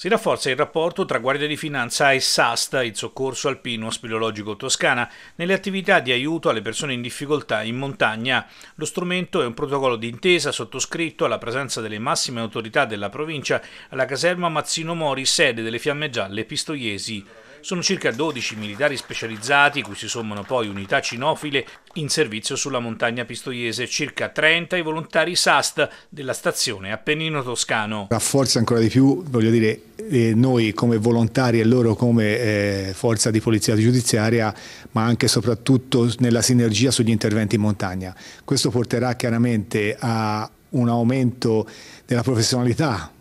Si rafforza il rapporto tra Guardia di Finanza e SASTA, il soccorso alpino speleologico toscana, nelle attività di aiuto alle persone in difficoltà in montagna. Lo strumento è un protocollo d'intesa sottoscritto alla presenza delle massime autorità della provincia alla caserma Mazzino Mori, sede delle Fiamme Gialle Pistoiesi. Sono circa 12 militari specializzati, cui si sommano poi unità cinofile in servizio sulla montagna pistoiese, circa 30 i volontari SAST della stazione Appennino Toscano. Rafforza ancora di più, voglio dire, eh, noi come volontari e loro come eh, forza di polizia giudiziaria, ma anche e soprattutto nella sinergia sugli interventi in montagna. Questo porterà chiaramente a un aumento della professionalità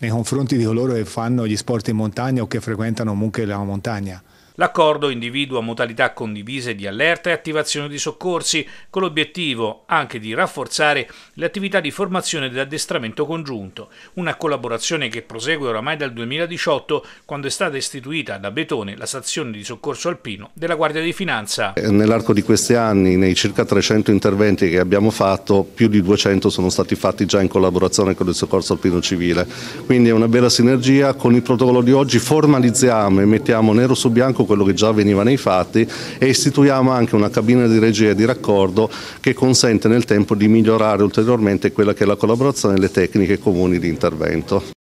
nei confronti di coloro che fanno gli sport in montagna o che frequentano comunque la montagna. L'accordo individua modalità condivise di allerta e attivazione di soccorsi, con l'obiettivo anche di rafforzare le attività di formazione ed addestramento congiunto, una collaborazione che prosegue oramai dal 2018, quando è stata istituita da Betone la stazione di soccorso alpino della Guardia di Finanza. Eh, nell'arco di questi anni, nei circa 300 interventi che abbiamo fatto, più di 200 sono stati fatti già in collaborazione con il soccorso alpino civile, quindi è una bella sinergia. Con il protocollo di oggi formalizziamo e mettiamo nero su bianco quello che già veniva nei fatti e istituiamo anche una cabina di regia e di raccordo che consente nel tempo di migliorare ulteriormente quella che è la collaborazione e le tecniche comuni di intervento.